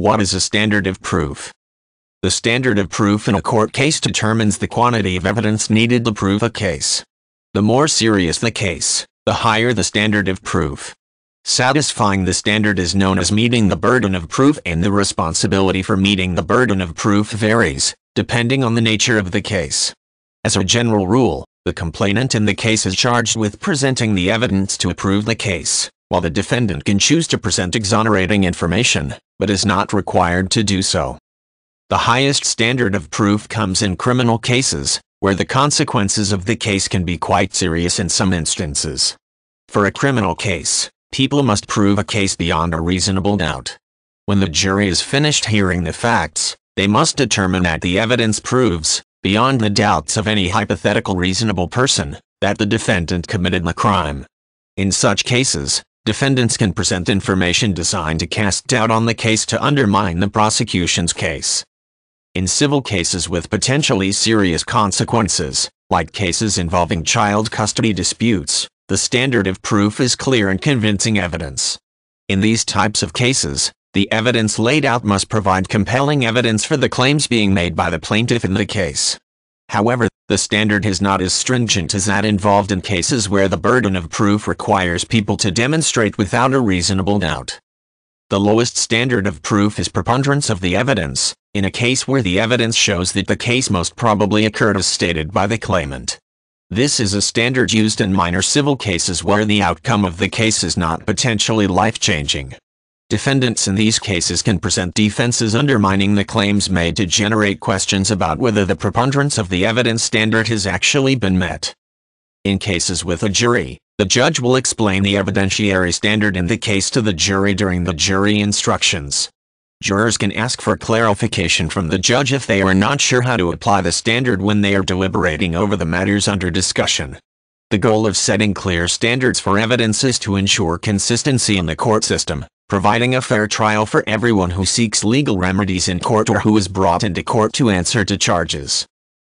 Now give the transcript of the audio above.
What is a standard of proof? The standard of proof in a court case determines the quantity of evidence needed to prove a case. The more serious the case, the higher the standard of proof. Satisfying the standard is known as meeting the burden of proof and the responsibility for meeting the burden of proof varies, depending on the nature of the case. As a general rule, the complainant in the case is charged with presenting the evidence to prove the case while the defendant can choose to present exonerating information, but is not required to do so. The highest standard of proof comes in criminal cases, where the consequences of the case can be quite serious in some instances. For a criminal case, people must prove a case beyond a reasonable doubt. When the jury is finished hearing the facts, they must determine that the evidence proves, beyond the doubts of any hypothetical reasonable person, that the defendant committed the crime. In such cases, defendants can present information designed to cast doubt on the case to undermine the prosecution's case. In civil cases with potentially serious consequences, like cases involving child custody disputes, the standard of proof is clear and convincing evidence. In these types of cases, the evidence laid out must provide compelling evidence for the claims being made by the plaintiff in the case. However, the standard is not as stringent as that involved in cases where the burden of proof requires people to demonstrate without a reasonable doubt. The lowest standard of proof is preponderance of the evidence, in a case where the evidence shows that the case most probably occurred as stated by the claimant. This is a standard used in minor civil cases where the outcome of the case is not potentially life-changing. Defendants in these cases can present defenses undermining the claims made to generate questions about whether the preponderance of the evidence standard has actually been met. In cases with a jury, the judge will explain the evidentiary standard in the case to the jury during the jury instructions. Jurors can ask for clarification from the judge if they are not sure how to apply the standard when they are deliberating over the matters under discussion. The goal of setting clear standards for evidence is to ensure consistency in the court system providing a fair trial for everyone who seeks legal remedies in court or who is brought into court to answer to charges.